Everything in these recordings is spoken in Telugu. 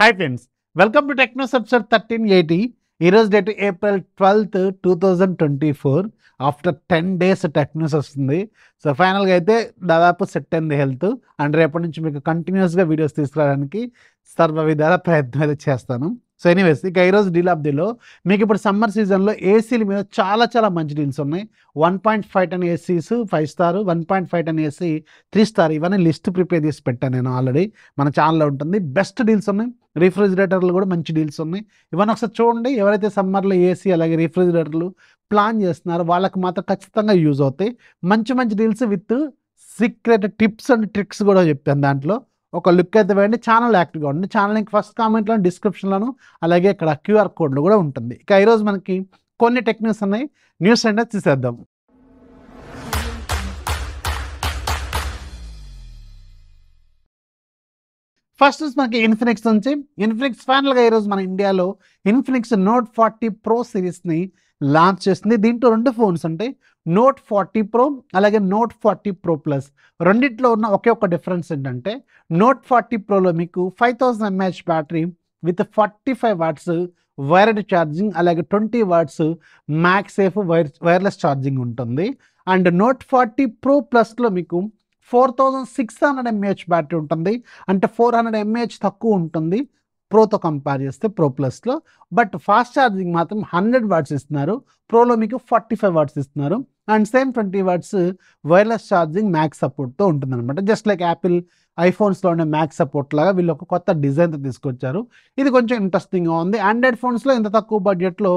hi friends welcome to techno సబ్సర్ థర్టీన్ ఎయిటీ ఈరోజు date April twelfth two thousand twenty four after ten days టెక్నోస్ వస్తుంది సో ఫైనల్గా అయితే దాదాపు సెట్ అయింది హెల్త్ అండ్ రేపటి నుంచి మీకు కంటిన్యూస్గా వీడియోస్ తీసుకురావడానికి సర్వ విధాల ప్రయత్నం అయితే చేస్తాను సో ఎనీవేస్ ఇక ఈరోజు డీల్ ఆఫ్ దిలో మీకు ఇప్పుడు సమ్మర్ సీజన్లో ఏసీల మీద చాలా చాలా మంచి డీల్స్ ఉన్నాయి one point five ten ACs five star one point five ten AC three star ఇవన్నీ లిస్ట్ ప్రిపేర్ చేసి పెట్టాను నేను ఆల్రెడీ మన ఛానల్లో ఉంటుంది బెస్ట్ డీల్స్ ఉన్నాయి రిఫ్రిజిరేటర్లు కూడా మంచి డీల్స్ ఉన్నాయి ఇవన్నీ ఒకసారి చూడండి ఎవరైతే సమ్మర్లో ఏసీ అలాగే రిఫ్రిజిరేటర్లు ప్లాన్ చేస్తున్నారో వాళ్ళకి మాత్రం ఖచ్చితంగా యూజ్ అవుతాయి మంచి మంచి deals with secret tips and tricks కూడా చెప్పాను దాంట్లో ఒక లుక్ అయితే వేయండి ఛానల్ యాక్టివ్గా ఉంటుంది ఛానల్ లింక్ ఫస్ట్ కామెంట్లో డిస్క్రిప్షన్లోను అలాగే ఇక్కడ క్యూఆర్ కోడ్లు కూడా ఉంటుంది ఇక ఈరోజు మనకి కొన్ని టెక్నిక్స్ ఉన్నాయి న్యూస్ అంటే తీసేద్దాం ఫస్ట్ మనకి ఇన్ఫినిక్స్ నుంచి ఇన్ఫినిక్స్ ఫైనల్గా ఈరోజు మన ఇండియాలో ఇన్ఫినిక్స్ నోట్ ఫార్టీ ప్రో సిరీస్ని లాంచ్ చేసింది దీంట్లో రెండు ఫోన్స్ ఉంటాయి నోట్ ఫార్టీ ప్రో అలాగే నోట్ ఫార్టీ ప్రో ప్లస్ రెండిట్లో ఉన్న ఒకే ఒక డిఫరెన్స్ ఏంటంటే నోట్ ఫార్టీ ప్రోలో మీకు five thousand M H battery with forty five watts wired charging అలాగే twenty watts max safe wire wireless charging ఉంటుంది అండ్ నోట్ ఫార్టీ ప్రో ప్లస్లో మీకు four thousand six hundred mAh battery ఉంటుంది అంటే ఫోర్ హండ్రెడ్ ఎంఏహెచ్ తక్కువ ఉంటుంది ప్రోతో కంపేర్ చేస్తే ప్రో ప్లస్లో బట్ ఫాస్ట్ ఛార్జింగ్ మాత్రం హండ్రెడ్ వాట్స్ ఇస్తున్నారు ప్రోలో మీకు ఫార్టీ ఫైవ్ వాట్స్ ఇస్తున్నారు and same twenty watts wireless charging max సపోర్ట్తో ఉంటుందన్నమాట జస్ట్ లైక్ యాపిల్ ఐఫోన్స్లో ఉండే మ్యాక్ సపోర్ట్ లాగా వీళ్ళు ఒక కొత్త డిజైన్తో తీసుకొచ్చారు ఇది కొంచెం ఇంట్రెస్టింగ్గా ఉంది ఆండ్రాయిడ్ ఫోన్స్లో ఇంత తక్కువ బడ్జెట్లో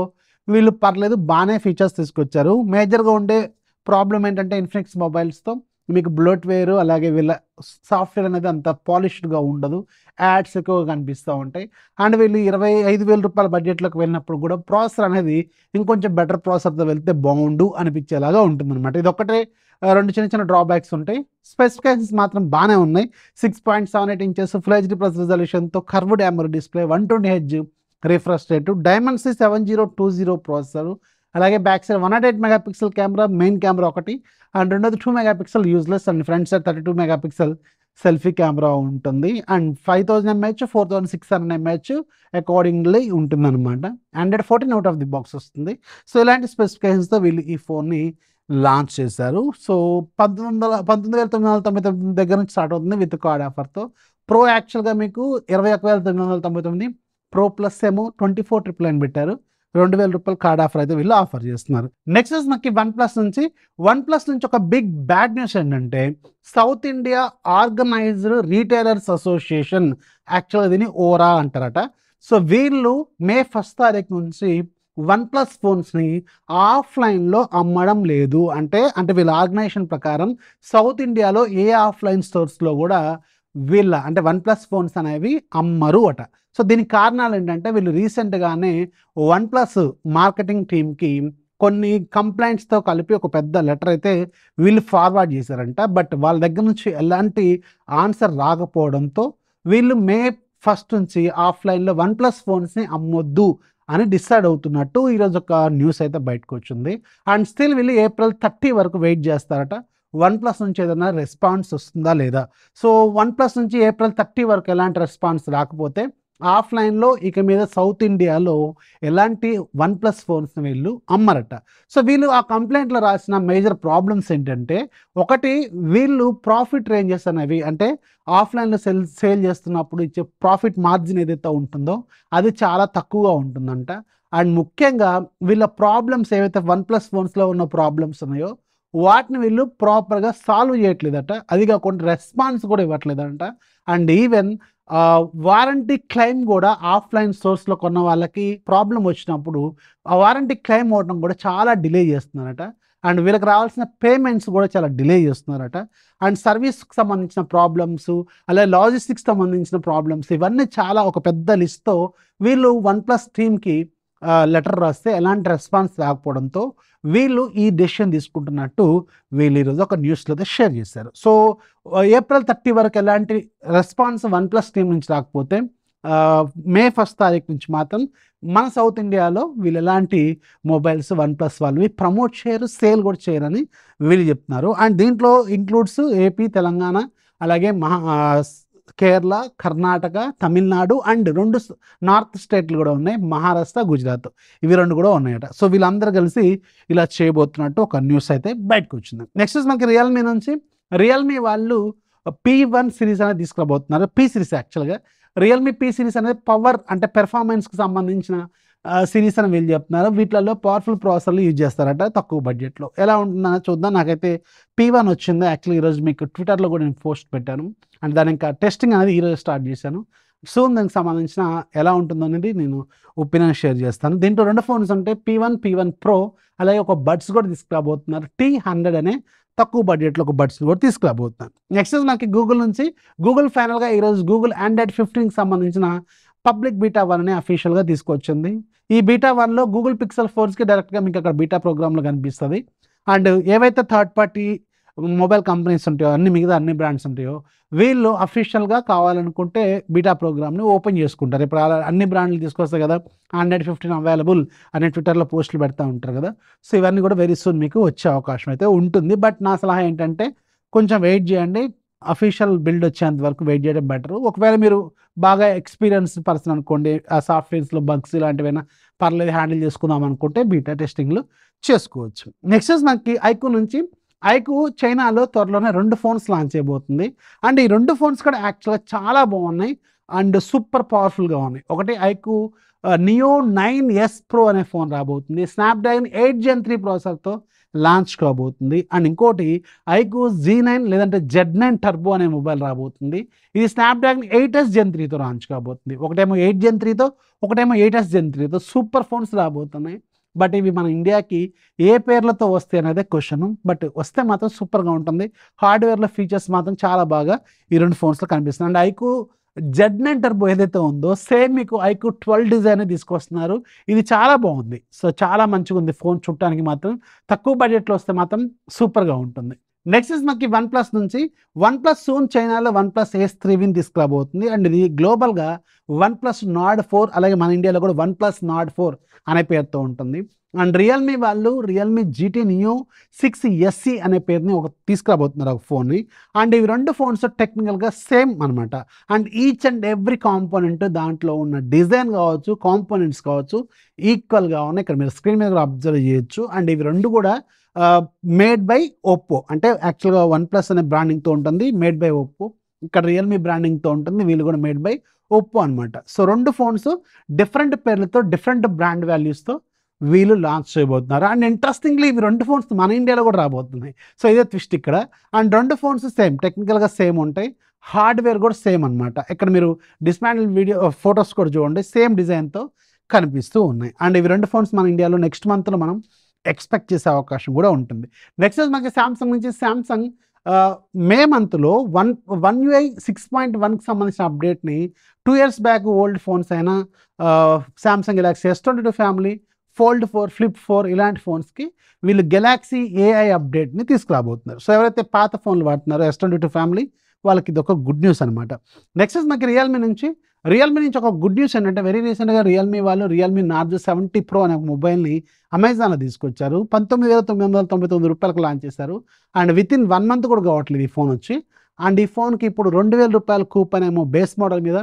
వీళ్ళు పర్లేదు బాగానే ఫీచర్స్ తీసుకొచ్చారు మేజర్గా ఉండే ప్రాబ్లం ఏంటంటే ఇన్ఫినిక్స్ మొబైల్స్తో మీకు బ్లోట్వేర్ అలాగే వీళ్ళ సాఫ్ట్వేర్ అనేది అంత పాలిష్డ్గా ఉండదు యాడ్స్ ఎక్కువగా కనిపిస్తూ ఉంటాయి అండ్ వీళ్ళు ఇరవై ఐదు వేల రూపాయల బడ్జెట్లోకి వెళ్ళినప్పుడు కూడా ప్రాసెసర్ అనేది ఇంకొంచెం బెటర్ ప్రాసెసర్తో వెళ్తే బాగుండు అనిపించేలాగా ఉంటుందన్నమాట ఇది ఒకటే రెండు చిన్న చిన్న డ్రాబ్యాక్స్ ఉంటాయి స్పెసిఫికేషన్స్ మాత్రం బాగానే ఉన్నాయి six point seven eight inches full plus రిజల్యూషన్తో కర్వ్డ్ డ్యామర్ display one twenty H refresh rate Dimensity seven zero two zero processor అలాగే back side one nought eight megapixel camera main camera ఒకటి అండ్ రెండోది two megapixel useless and front side thirty two megapixel selfie camera ఉంటుంది and five thousand M H four thousand six hundred M H accordingly ఉంటుంది అనమాట hundred fourteen out of the box వస్తుంది సో ఇలాంటి స్పెసిఫికేషన్స్తో వీళ్ళు ఈ ఫోన్ని లాంచ్ చేశారు సో పంతొమ్మిది వందల పంతొమ్మిది వేల తొమ్మిది వందల తొంభై తొమ్మిది దగ్గర నుంచి స్టార్ట్ అవుతుంది విత్ కార్డ్ ఆఫర్తో ప్రో యాక్చువల్గా మీకు ఇరవై ఒక వేల తొమ్మిది వందల తొంభై తొమ్మిది ప్రో ప్లస్ ఏమో ట్వంటీ ఫోర్ ట్రిపుల్ అని పెట్టారు రెండు వేల రూపాయలు కార్డ్ ఆఫర్ అయితే వీళ్ళు ఆఫర్ చేస్తున్నారు నెక్స్ట్ మనకి వన్ ప్లస్ నుంచి వన్ ప్లస్ నుంచి ఒక బిగ్ బ్యాడ్ న్యూస్ ఏంటంటే south India organised retailers association actual దీని ఓరా అంటారట సో వీళ్ళు మే ఫస్ట్ తారీఖు నుంచి వన్ ప్లస్ ఫోన్స్ని ఆఫ్లైన్లో అమ్మడం లేదు అంటే అంటే వీళ్ళ ఆర్గనైజేషన్ ప్రకారం సౌత్ ఇండియాలో ఏ ఆఫ్లైన్ స్టోర్స్లో కూడా వీళ్ళ అంటే వన్ ప్లస్ ఫోన్స్ అనేవి అమ్మరు అట సో దీనికి కారణాలు ఏంటంటే వీళ్ళు రీసెంట్గానే వన్ ప్లస్ మార్కెటింగ్ టీమ్కి కొన్ని కంప్లైంట్స్తో కలిపి ఒక పెద్ద లెటర్ అయితే వీళ్ళు ఫార్వర్డ్ చేశారంట బట్ వాళ్ళ దగ్గర నుంచి ఎలాంటి ఆన్సర్ రాకపోవడంతో వీళ్ళు మే ఫస్ట్ నుంచి ఆఫ్లైన్లో వన్ ప్లస్ ఫోన్స్ని అమ్మొద్దు అని డిసైడ్ అవుతున్నట్టు ఈరోజు ఒక న్యూస్ అయితే బయటకు వచ్చింది అండ్ స్టిల్ వీళ్ళు ఏప్రిల్ థర్టీ వరకు వెయిట్ చేస్తారట వన్ ప్లస్ నుంచి ఏదైనా రెస్పాన్స్ వస్తుందా లేదా సో వన్ ప్లస్ నుంచి ఏప్రిల్ థర్టీ వరకు ఎలాంటి రెస్పాన్స్ రాకపోతే ఆఫ్లైన్లో ఇక మీద సౌత్ ఇండియాలో ఎలాంటి వన్ ప్లస్ ఫోన్స్ వీళ్ళు అమ్మరట సో వీళ్ళు ఆ కంప్లైంట్లో రాసిన మేజర్ ప్రాబ్లమ్స్ ఏంటంటే ఒకటి వీళ్ళు ప్రాఫిట్ రేంజెస్ అనేవి అంటే ఆఫ్లైన్లో సెల్ సేల్ చేస్తున్నప్పుడు ఇచ్చే ప్రాఫిట్ మార్జిన్ ఏదైతే ఉంటుందో అది చాలా తక్కువగా ఉంటుందంట అండ్ ముఖ్యంగా వీళ్ళ ప్రాబ్లమ్స్ ఏవైతే వన్ ప్లస్ ఫోన్స్లో ఉన్న ప్రాబ్లమ్స్ ఉన్నాయో వాటిని వీళ్ళు ప్రాపర్గా సాల్వ్ చేయట్లేదట అది కాకుండా రెస్పాన్స్ కూడా ఇవ్వట్లేదంట అండ్ ఈవెన్ వారంటీ క్లెయిమ్ కూడా ఆఫ్లైన్ సోర్స్లో కొన్న వాళ్ళకి ప్రాబ్లం వచ్చినప్పుడు ఆ వారంటీ క్లెయిమ్ అవ్వడం కూడా చాలా డిలే చేస్తున్నారట అండ్ వీళ్ళకి రావాల్సిన పేమెంట్స్ కూడా చాలా డిలే చేస్తున్నారట అండ్ సర్వీస్కి సంబంధించిన ప్రాబ్లమ్స్ అలాగే లాజిస్టిక్స్ సంబంధించిన ప్రాబ్లమ్స్ ఇవన్నీ చాలా ఒక పెద్ద లిస్ట్తో వీళ్ళు వన్ ప్లస్ టీమ్కి లెటర్ రాస్తే ఎలాంటి రెస్పాన్స్ రాకపోవడంతో వీళ్ళు ఈ డెసిషన్ తీసుకుంటున్నట్టు వీళ్ళు ఈరోజు ఒక న్యూస్లో అయితే షేర్ చేశారు సో ఏప్రిల్ థర్టీ వరకు ఎలాంటి రెస్పాన్స్ వన్ ప్లస్ టీం నుంచి రాకపోతే మే ఫస్ట్ తారీఖు నుంచి మాత్రం మన సౌత్ ఇండియాలో వీళ్ళు ఎలాంటి మొబైల్స్ వన్ ప్లస్ వాళ్ళు ప్రమోట్ చేయరు సేల్ కూడా చేయరని వీళ్ళు చెప్తున్నారు అండ్ దీంట్లో ఇంక్లూడ్స్ ఏపీ తెలంగాణ అలాగే మహా కేరళ కర్ణాటక తమిళనాడు అండ్ రెండు నార్త్ స్టేట్లు కూడా ఉన్నాయి మహారాష్ట్ర గుజరాత్ ఇవి రెండు కూడా ఉన్నాయట సో వీళ్ళందరూ కలిసి ఇలా చేయబోతున్నట్టు ఒక న్యూస్ అయితే బయటకు వచ్చింది నెక్స్ట్ మనకి రియల్మీ నుంచి రియల్మీ వాళ్ళు పి వన్ సిరీస్ అనేది తీసుకురాబోతున్నారు పి సిరీస్ యాక్చువల్గా రియల్మీ పి సిరీస్ అనేది పవర్ అంటే పెర్ఫార్మెన్స్కి సంబంధించిన సిరీస్ అని వీళ్ళు చెప్తున్నారు వీటిలలో పవర్ఫుల్ ప్రాసెసర్లు యూజ్ చేస్తారట తక్కువ బడ్జెట్లో ఎలా ఉంటుందని చూద్దాం నాకైతే పీ వన్ వచ్చింది యాక్చువల్లీ ఈరోజు మీకు ట్విట్టర్లో కూడా నేను పోస్ట్ పెట్టాను అండ్ దాని ఇంకా టెస్టింగ్ అనేది ఈరోజు స్టార్ట్ చేశాను సూన్ దానికి సంబంధించిన ఎలా ఉంటుందో అనేది నేను ఒపీనియన్ షేర్ చేస్తాను దీంట్లో రెండు ఫోన్స్ ఉంటాయి P one P one pro అలాగే ఒక బడ్స్ కూడా తీసుకురాబోతున్నారు టీ హండ్రెడ్ అనే తక్కువ బడ్జెట్లో ఒక బడ్స్ కూడా తీసుకురాబోతున్నాను నెక్స్ట్ మనకి గూగుల్ నుంచి గూగుల్ ఫైనల్గా ఈరోజు గూగుల్ ఆండ్రాయిడ్ ఫిఫ్టీన్కి సంబంధించిన పబ్లిక్ బీటా వన్ అనే అఫీషియల్గా తీసుకొచ్చింది ఈ బీటా వన్లో గూగుల్ పిక్సెల్ ఫోర్స్కి డైరెక్ట్గా మీకు అక్కడ బీటా ప్రోగ్రామ్లో కనిపిస్తుంది అండ్ ఏవైతే థర్డ్ పార్టీ మొబైల్ కంపెనీస్ ఉంటాయో అన్ని మిగతా అన్ని బ్రాండ్స్ ఉంటాయో వీళ్ళు అఫీషియల్గా కావాలనుకుంటే బీటా ప్రోగ్రామ్ని ఓపెన్ చేసుకుంటారు ఇప్పుడు అన్ని బ్రాండ్లు తీసుకొస్తాయి కదా హండ్రెడ్ ఫిఫ్టీన్ అవైలబుల్ అనే ట్విట్టర్లో పోస్టులు పెడతా ఉంటారు కదా సో ఇవన్నీ కూడా వెరీ సూన్ మీకు వచ్చే అవకాశం అయితే ఉంటుంది బట్ నా సలహా ఏంటంటే కొంచెం వెయిట్ చేయండి అఫీషియల్ బిల్డ్ వచ్చేంత వరకు వెయిట్ చేయడం బెటర్ ఒకవేళ మీరు బాగా ఎక్స్పీరియన్స్ పర్సన్ అనుకోండి ఆ సాఫ్ట్వేర్స్లో బగ్స్ ఇలాంటివైనా పర్లేదు హ్యాండిల్ చేసుకుందాం అనుకుంటే బీటా టెస్టింగ్లు చేసుకోవచ్చు నెక్స్ట్ మనకి ఐకు నుంచి ఐకు చైనాలో త్వరలోనే రెండు ఫోన్స్ లాంచ్ అయిపోతుంది అండ్ ఈ రెండు ఫోన్స్ కూడా యాక్చువల్గా చాలా బాగున్నాయి అండ్ సూపర్ పవర్ఫుల్గా ఉన్నాయి ఒకటి iQOO neo nine S pro అనే ఫోన్ రాబోతుంది స్నాప్డ్రాగన్ ఎయిట్ జెన్ త్రీ ప్రాసెసర్తో లాంచ్ కాబోతుంది అండ్ ఇంకోటి ఐకో జీ నైన్ లేదంటే జెడ్ నైన్ టర్బో అనే మొబైల్ రాబోతుంది ఇది స్నాప్డ్రాగన్ ఎయిట్ ఎస్ జెన్ త్రీతో లాంచ్ కాబోతుంది ఒకటేమో ఎయిట్ జెన్ త్రీతో ఒకటేమో ఎయిట్ ఎస్ జెన్ త్రీతో సూపర్ ఫోన్స్ రాబోతున్నాయి బట్ ఇవి మన ఇండియాకి ఏ పేర్లతో వస్తాయి అనేది క్వశ్చన్ బట్ వస్తే మాత్రం సూపర్గా ఉంటుంది హార్డ్వేర్లో ఫీచర్స్ మాత్రం చాలా బాగా ఈ రెండు ఫోన్స్లో కనిపిస్తుంది అండ్ ఐకు జడ్మెంట్ టర్బో ఏదైతే ఉందో సేమ్ మీకు ఐక్యూ ట్వెల్వ్ డిజైన్ తీసుకొస్తున్నారు ఇది చాలా బాగుంది సో చాలా మంచిగా ఉంది ఫోన్ చూడటానికి మాత్రం తక్కువ బడ్జెట్లో వస్తే మాత్రం సూపర్గా ఉంటుంది నెక్స్ట్ ఇస్ మనకి వన్ ప్లస్ నుంచి వన్ ప్లస్ సూన్ చైనాలో వన్ ప్లస్ ఎస్ త్రీవిని తీసుకురాబోతుంది అండ్ ఇది గ్లోబల్గా వన్ ప్లస్ నాడ్ ఫోర్ అలాగే మన ఇండియాలో కూడా వన్ ప్లస్ నాడ్ ఫోర్ అనే పేరుతో ఉంటుంది అండ్ రియల్మీ వాళ్ళు Realme GT new six SC అనే పేరుని ఒక తీసుకురాబోతున్నారు ఒక ఫోన్ని అండ్ ఇవి రెండు ఫోన్స్ టెక్నికల్గా సేమ్ అనమాట and each and every component దాంట్లో ఉన్న డిజైన్ కావచ్చు కాంపోనెంట్స్ కావచ్చు ఈక్వల్గా ఉన్నాయి ఇక్కడ మీరు స్క్రీన్ మీద కూడా అబ్జర్వ్ చేయొచ్చు అండ్ ఇవి రెండు కూడా మేడ్ బై ఒప్పో అంటే యాక్చువల్గా వన్ ప్లస్ అనే బ్రాండింగ్తో ఉంటుంది మేడ్ బై ఒప్పో ఇక్కడ రియల్మీ బ్రాండింగ్తో ఉంటుంది వీళ్ళు కూడా మేడ్ బై ఒప్పో అనమాట సో రెండు ఫోన్స్ డిఫరెంట్ పేర్లతో డిఫరెంట్ బ్రాండ్ వాల్యూస్తో వీళ్ళు లాంచ్ చేయబోతున్నారు అండ్ ఇంట్రెస్టింగ్లీ ఇవి రెండు ఫోన్స్ మన ఇండియాలో కూడా రాబోతున్నాయి సో ఇదే ట్విస్ట్ ఇక్కడ అండ్ రెండు ఫోన్స్ సేమ్ టెక్నికల్గా సేమ్ ఉంటాయి హార్డ్వేర్ కూడా సేమ్ అనమాట ఇక్కడ మీరు డిస్మాండల్ వీడియో ఫొటోస్ కూడా చూడండి సేమ్ డిజైన్తో కనిపిస్తూ ఉన్నాయి అండ్ ఇవి రెండు ఫోన్స్ మన ఇండియాలో నెక్స్ట్ మంత్లో మనం ఎక్స్పెక్ట్ చేసే అవకాశం కూడా ఉంటుంది నెక్స్ట్ మనకి శాంసంగ్ నుంచి శాంసంగ్ మే మంత్లో one one UI six point వన్కి సంబంధించిన అప్డేట్ని two years back old phones అయినా Samsung Galaxy S twenty two family fold four flip four ఇలాంటి ఫోన్స్కి వీళ్ళు గెలాక్సీ ఏఐ అప్డేట్ని తీసుకురాబోతున్నారు సో ఎవరైతే పాత ఫోన్లు వాడుతున్నారో ఎస్ ట్వంటీ టూ ఫ్యామిలీ వాళ్ళకి ఇది ఒక గుడ్ న్యూస్ అనమాట నెక్స్ట్ మనకి రియల్మీ నుంచి రియల్మీ నుంచి ఒక గుడ్ న్యూస్ ఏంటంటే వెరీ రీసెంట్గా రియల్మీ వాళ్ళు రియల్మీ నార్జ్ సెవెంటీ ప్రో అనే మొబైల్ని అమెజాన్లో తీసుకొచ్చారు పంతొమ్మిది వేల తొమ్మిది వందల తొంభై తొమ్మిది రూపాయలకు లాంచ్ చేశారు and with in one month కూడా కావట్లేదు ఈ ఫోన్ వచ్చి అండ్ ఈ ఫోన్కి ఇప్పుడు రెండు వేల రూపాయల కూపన్ ఏమో బేస్ మోడల్ మీద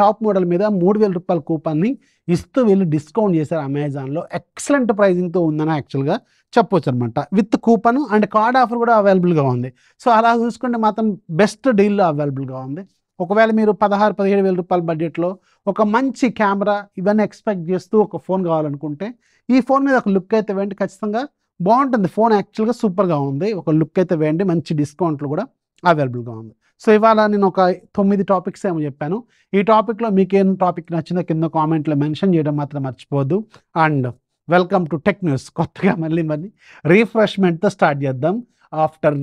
టాప్ మోడల్ మీద మూడు వేల రూపాయల కూపన్ని ఇస్తూ వీళ్ళు డిస్కౌంట్ చేశారు అమెజాన్లో ఎక్సలెంట్ ప్రైజింగ్తో ఉందన యాక్చువల్గా చెప్పొచ్చు అనమాట with coupon and card offer కూడా అవైలబుల్గా ఉంది సో అలా చూసుకుంటే మాత్రం బెస్ట్ డీల్లో అవైలబుల్గా ఉంది ఒకవేళ మీరు పదహారు పదిహేడు వేల రూపాయల బడ్జెట్లో ఒక మంచి కెమెరా ఇవన్నీ ఎక్స్పెక్ట్ చేస్తూ ఒక ఫోన్ కావాలనుకుంటే ఈ ఫోన్ మీద ఒక లుక్ అయితే వేయండి ఖచ్చితంగా బాగుంటుంది ఫోన్ యాక్చువల్గా సూపర్గా ఉంది ఒక లుక్ అయితే వేయండి మంచి డిస్కౌంట్లు కూడా అవైలబుల్గా ఉంది సో ఇవాళ నేను ఒక తొమ్మిది టాపిక్స్ ఏమో చెప్పాను ఈ టాపిక్లో మీకేం టాపిక్ నచ్చిందో కింద కామెంట్లో మెన్షన్ చేయడం మాత్రం మర్చిపోద్దు and welcome to tech news కొత్తగా మళ్ళీ మళ్ళీ రీఫ్రెష్మెంట్తో స్టార్ట్ చేద్దాం ఆఫ్టర్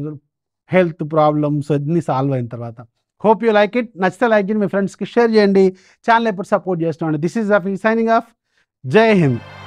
హెల్త్ ప్రాబ్లమ్స్ అన్నీ సాల్వ్ అయిన తర్వాత హోప్ యూ లైక్ ఇట్ నచ్చితే లైక్ ఇట్ మీ ఫ్రెండ్స్కి షేర్ చేయండి ఛానల్ ఎప్పుడు సపోర్ట్ చేస్తున్నాను దిస్ ఈజ్ ఈ సైనింగ్ ఆఫ్ జై హింద్